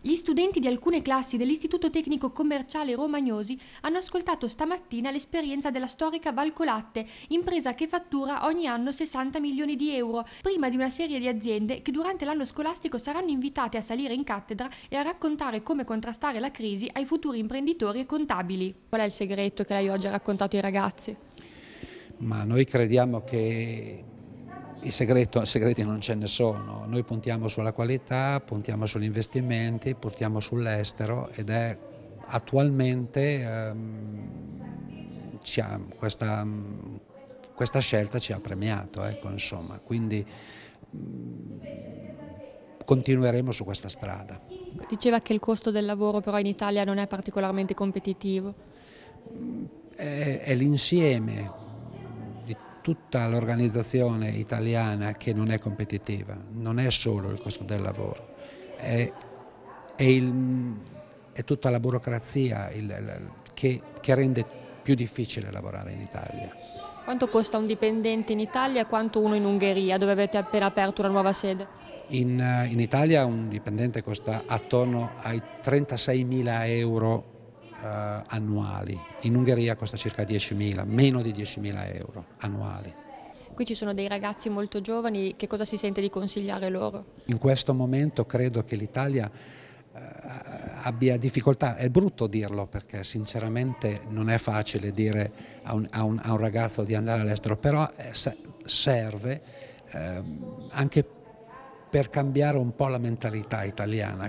Gli studenti di alcune classi dell'Istituto Tecnico Commerciale Romagnosi hanno ascoltato stamattina l'esperienza della storica Valcolatte, impresa che fattura ogni anno 60 milioni di euro, prima di una serie di aziende che durante l'anno scolastico saranno invitate a salire in cattedra e a raccontare come contrastare la crisi ai futuri imprenditori e contabili. Qual è il segreto che lei oggi ha raccontato ai ragazzi? Ma noi crediamo che i segreto, segreti non ce ne sono, noi puntiamo sulla qualità, puntiamo sugli investimenti, puntiamo sull'estero ed è attualmente ehm, questa, questa, scelta ci ha premiato, ecco, insomma, quindi mm, continueremo su questa strada. Diceva che il costo del lavoro però in Italia non è particolarmente competitivo. È, è l'insieme tutta l'organizzazione italiana che non è competitiva, non è solo il costo del lavoro, è, è, il, è tutta la burocrazia il, il, che, che rende più difficile lavorare in Italia. Quanto costa un dipendente in Italia e quanto uno in Ungheria, dove avete appena aperto una nuova sede? In, eh, in Italia un dipendente costa attorno ai 36.000 euro eh, annuali, in Ungheria costa circa 10.000, meno di 10.000 euro annuali. Qui ci sono dei ragazzi molto giovani, che cosa si sente di consigliare loro? In questo momento credo che l'Italia eh, abbia difficoltà, è brutto dirlo perché sinceramente non è facile dire a un, a un, a un ragazzo di andare all'estero, però eh, serve eh, anche per cambiare un po' la mentalità italiana.